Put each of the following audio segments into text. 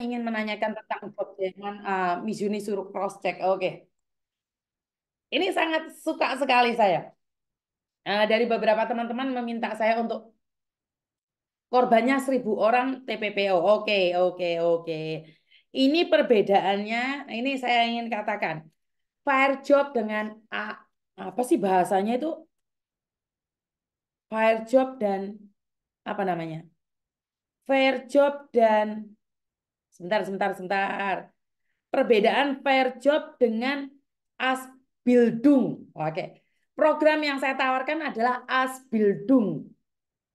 ingin menanyakan tentang Bob uh, eh, Miss suruh cross check. Oke. Okay. Ini sangat suka sekali saya. Uh, dari beberapa teman-teman meminta saya untuk korbannya seribu orang TPPO. Oke, okay, oke, okay, oke. Okay. Ini perbedaannya, ini saya ingin katakan. Fire job dengan A, apa sih bahasanya itu? Fire job dan apa namanya? Fair job dan Sebentar, sebentar, sebentar. Perbedaan fair job dengan as building Oke. Program yang saya tawarkan adalah as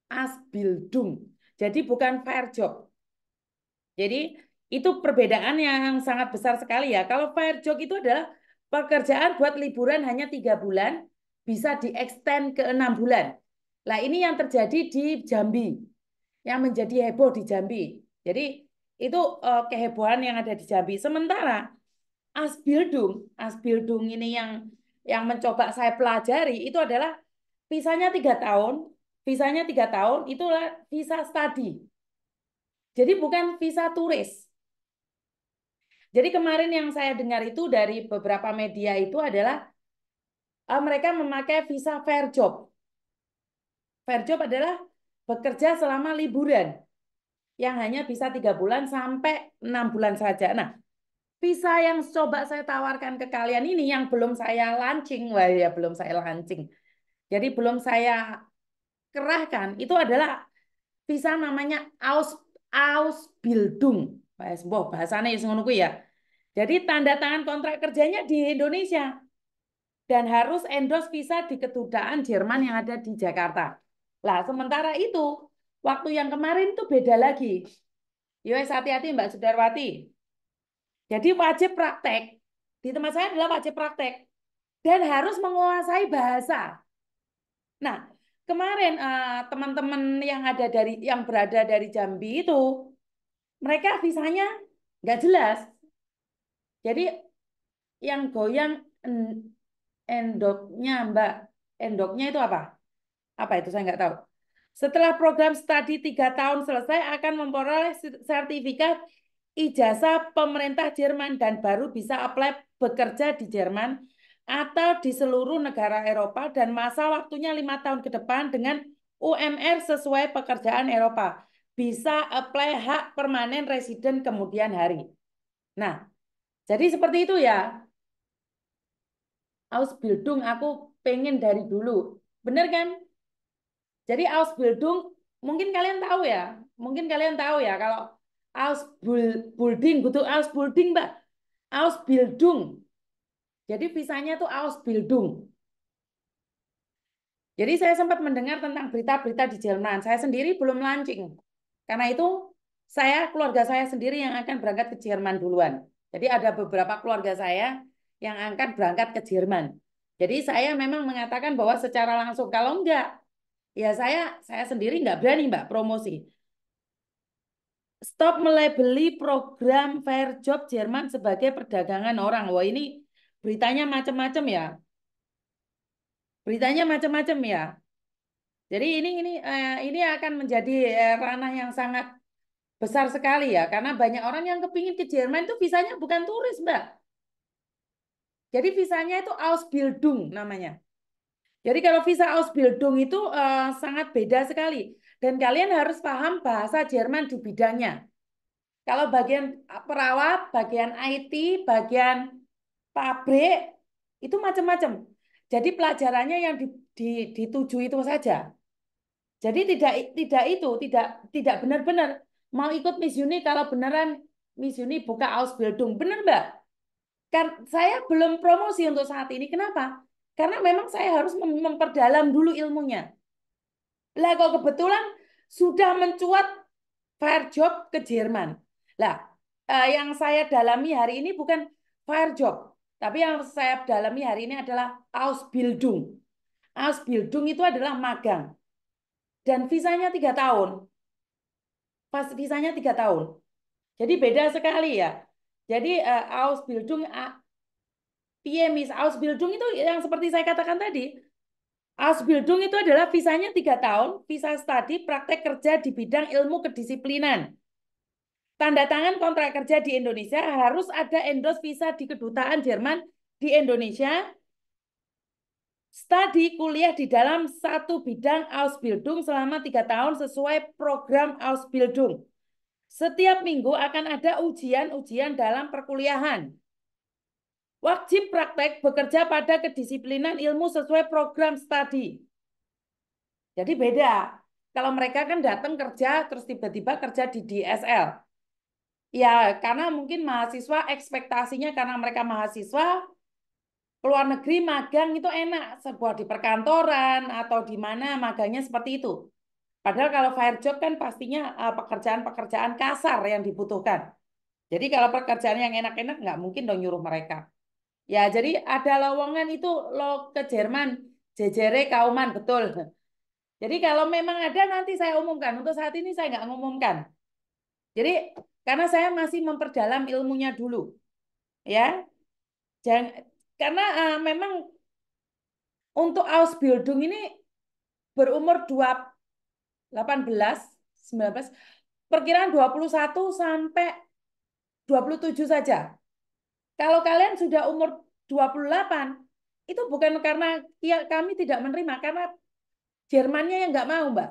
as building Jadi bukan fair job. Jadi itu perbedaan yang sangat besar sekali ya. Kalau fair job itu adalah pekerjaan buat liburan hanya tiga bulan, bisa extend ke enam bulan. Nah ini yang terjadi di Jambi, yang menjadi heboh di Jambi. Jadi itu uh, kehebohan yang ada di Jambi. Sementara Asbildung, Asbildung ini yang yang mencoba saya pelajari itu adalah visanya tiga tahun, visanya tiga tahun itulah visa study. Jadi bukan visa turis. Jadi kemarin yang saya dengar itu dari beberapa media itu adalah uh, mereka memakai visa fair job. Fair job adalah bekerja selama liburan yang hanya bisa tiga bulan sampai enam bulan saja. Nah, visa yang coba saya tawarkan ke kalian ini yang belum saya launching, wah ya belum saya launching. Jadi belum saya kerahkan itu adalah visa namanya aus aus Wah, bahasanya ngono ya. Jadi tanda tangan kontrak kerjanya di Indonesia dan harus endorse visa di kedutaan Jerman yang ada di Jakarta. Lah, sementara itu Waktu yang kemarin tuh beda lagi. Yowes ya hati-hati Mbak Sudarwati. Jadi wajib praktek. Di tempat saya adalah wajib praktek. Dan harus menguasai bahasa. Nah, kemarin eh, teman-teman uh, yang ada dari yang berada dari Jambi itu mereka visanya nggak jelas. Jadi yang goyang endoknya Mbak, endoknya itu apa? Apa itu saya nggak tahu. Setelah program studi tiga tahun selesai akan memperoleh sertifikat ijazah pemerintah Jerman dan baru bisa apply bekerja di Jerman atau di seluruh negara Eropa dan masa waktunya lima tahun ke depan dengan UMR sesuai pekerjaan Eropa. Bisa apply hak permanen residen kemudian hari. Nah, jadi seperti itu ya. Ausbildung aku pengen dari dulu. Bener kan? Jadi Ausbildung mungkin kalian tahu ya, mungkin kalian tahu ya kalau Ausbildung butuh Ausbildung Mbak. Ausbildung. Jadi visanya tuh Ausbildung. Jadi saya sempat mendengar tentang berita-berita di Jerman. Saya sendiri belum launching. Karena itu saya keluarga saya sendiri yang akan berangkat ke Jerman duluan. Jadi ada beberapa keluarga saya yang akan berangkat ke Jerman. Jadi saya memang mengatakan bahwa secara langsung kalau enggak Ya saya saya sendiri nggak berani Mbak promosi. Stop melebeli program Fair Job Jerman sebagai perdagangan orang. Wah ini beritanya macam-macam ya. Beritanya macam-macam ya. Jadi ini ini eh, ini akan menjadi eh, ranah yang sangat besar sekali ya karena banyak orang yang kepingin ke Jerman itu visanya bukan turis mbak jadi visanya itu Ausbildung namanya jadi kalau visa Ausbildung itu uh, sangat beda sekali. Dan kalian harus paham bahasa Jerman di bidangnya. Kalau bagian eh, perawat, bagian IT, bagian pabrik, itu macam-macam. Jadi pelajarannya yang di, di, dituju itu saja. Jadi tidak tidak itu, tidak tidak benar-benar mau ikut Miss Uni kalau beneran Miss Uni buka Ausbildung. Benar Mbak? Kan saya belum promosi untuk saat ini. Kenapa? Karena memang saya harus memperdalam dulu ilmunya. Lah kalau kebetulan sudah mencuat fire job ke Jerman. Lah eh, yang saya dalami hari ini bukan fire job, tapi yang saya dalami hari ini adalah Ausbildung. Ausbildung itu adalah magang. Dan visanya tiga tahun. Pas visanya tiga tahun. Jadi beda sekali ya. Jadi uh, Ausbildung PMIs, Ausbildung itu yang seperti saya katakan tadi, Ausbildung itu adalah visanya tiga tahun, visa studi, praktek kerja di bidang ilmu kedisiplinan. Tanda tangan kontrak kerja di Indonesia harus ada endos visa di kedutaan Jerman di Indonesia. Studi kuliah di dalam satu bidang Ausbildung selama tiga tahun sesuai program Ausbildung. Setiap minggu akan ada ujian-ujian dalam perkuliahan Wajib praktek bekerja pada kedisiplinan ilmu sesuai program studi. Jadi beda. Kalau mereka kan datang kerja, terus tiba-tiba kerja di DSL. Ya, karena mungkin mahasiswa ekspektasinya karena mereka mahasiswa, luar negeri magang itu enak. Sebuah di perkantoran atau di mana magangnya seperti itu. Padahal kalau fire job kan pastinya eh, pekerjaan-pekerjaan kasar yang dibutuhkan. Jadi kalau pekerjaan yang enak-enak nggak mungkin dong nyuruh mereka. Ya, jadi ada lowongan itu lo ke Jerman, jejere kauman, betul. Jadi kalau memang ada nanti saya umumkan. Untuk saat ini saya nggak ngumumkan. Jadi karena saya masih memperdalam ilmunya dulu. Ya. Jangan, karena uh, memang untuk Ausbildung ini berumur 2, 18, 19, perkiraan 21 sampai 27 saja kalau kalian sudah umur 28, itu bukan karena ya, kami tidak menerima, karena Jermannya yang nggak mau, Mbak.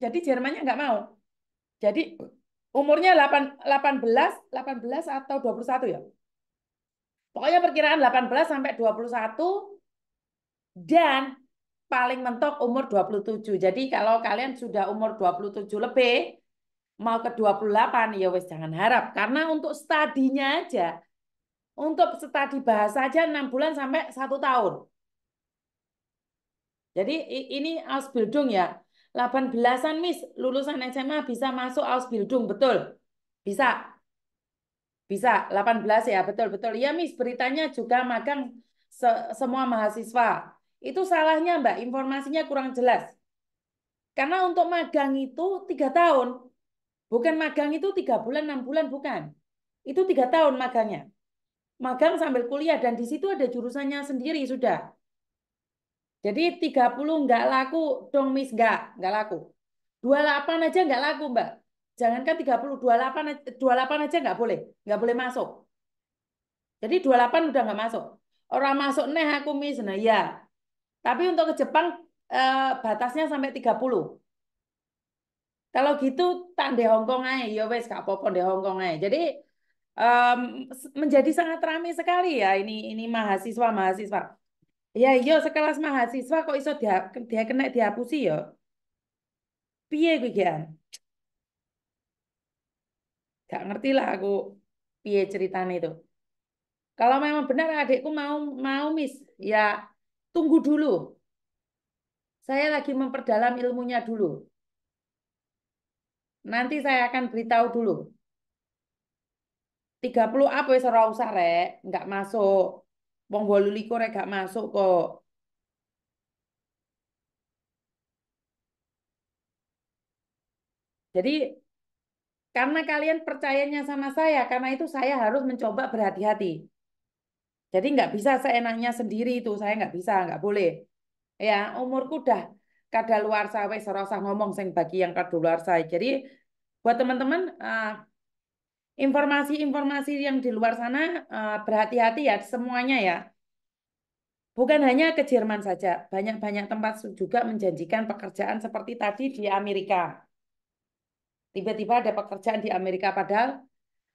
Jadi Jermannya nggak mau. Jadi umurnya 8, 18, 18 atau 21 ya. Pokoknya perkiraan 18 sampai 21 dan paling mentok umur 27. Jadi kalau kalian sudah umur 27 lebih, mau ke 28 ya wes jangan harap karena untuk studinya aja untuk studi bahasa aja 6 bulan sampai 1 tahun. Jadi ini Ausbildung ya. 18-an Miss lulusan SMA bisa masuk Ausbildung, betul. Bisa. Bisa 18 ya, betul-betul. Ya Miss, beritanya juga magang se semua mahasiswa. Itu salahnya Mbak, informasinya kurang jelas. Karena untuk magang itu tiga tahun, Bukan magang itu tiga bulan, enam bulan, bukan. Itu tiga tahun magangnya. Magang sambil kuliah dan di situ ada jurusannya sendiri sudah. Jadi 30 nggak laku, dong miss nggak, nggak laku. 28 aja nggak laku mbak. Jangankan 30, 28, 28 aja nggak boleh. Nggak boleh masuk. Jadi 28 udah nggak masuk. Orang masuk neh aku miss, nah ya. Tapi untuk ke Jepang eh, batasnya sampai 30. Kalau gitu tak di Hongkong aja, ya wes gak apa-apa Hongkong aja. Jadi um, menjadi sangat ramai sekali ya ini ini mahasiswa mahasiswa. Ya yo iya, sekelas mahasiswa kok iso dia dia kena dihapusi yo. Ya? Piye gue gian? Gak ngerti lah aku piye ceritanya itu. Kalau memang benar adikku mau mau mis ya tunggu dulu. Saya lagi memperdalam ilmunya dulu. Nanti saya akan beritahu dulu. 30 apa wis ora usah rek, enggak masuk. Wong 28 rek enggak masuk kok. Jadi karena kalian percayanya sama saya, karena itu saya harus mencoba berhati-hati. Jadi nggak bisa seenaknya sendiri itu, saya nggak bisa, nggak boleh. Ya, umurku udah kada luar sawe serasa ngomong sing bagi yang luar saya Jadi buat teman-teman eh, informasi-informasi uh, yang di luar sana eh, berhati-hati ya semuanya ya. Bukan hanya ke Jerman saja, banyak-banyak tempat juga menjanjikan pekerjaan seperti tadi di Amerika. Tiba-tiba ada pekerjaan di Amerika padahal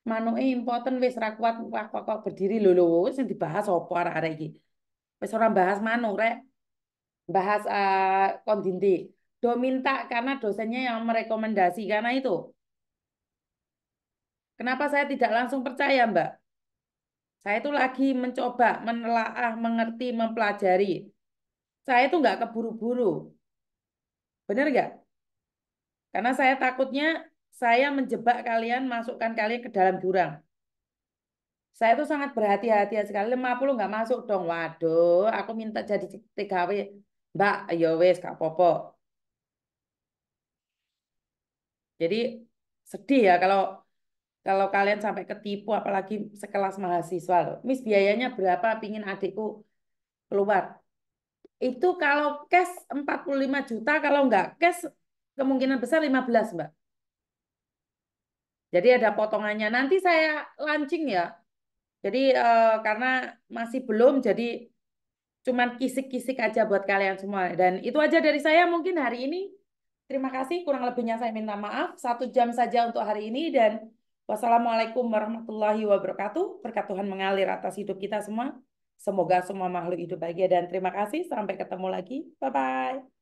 manuhi eh, important wis ra kuat kok berdiri lho lho sing dibahas apa arek-arek iki. Wis ora bahas manu rek, bahas uh, kondinti. Do minta karena dosennya yang merekomendasi karena itu. Kenapa saya tidak langsung percaya, Mbak? Saya itu lagi mencoba, menelaah, mengerti, mempelajari. Saya itu nggak keburu-buru. Benar nggak? Karena saya takutnya saya menjebak kalian, masukkan kalian ke dalam jurang. Saya itu sangat berhati-hati sekali. 50 nggak masuk dong. Waduh, aku minta jadi TKW Mbak, ayo wes kak popo Jadi sedih ya kalau kalau kalian sampai ketipu apalagi sekelas mahasiswa loh. Miss biayanya berapa pingin adikku keluar? Itu kalau cash 45 juta, kalau enggak cash kemungkinan besar 15, Mbak. Jadi ada potongannya. Nanti saya launching ya. Jadi eh, karena masih belum jadi cuman kisik-kisik aja buat kalian semua. Dan itu aja dari saya mungkin hari ini. Terima kasih, kurang lebihnya saya minta maaf. Satu jam saja untuk hari ini dan wassalamualaikum warahmatullahi wabarakatuh. Berkat Tuhan mengalir atas hidup kita semua. Semoga semua makhluk hidup bahagia dan terima kasih. Sampai ketemu lagi. Bye-bye.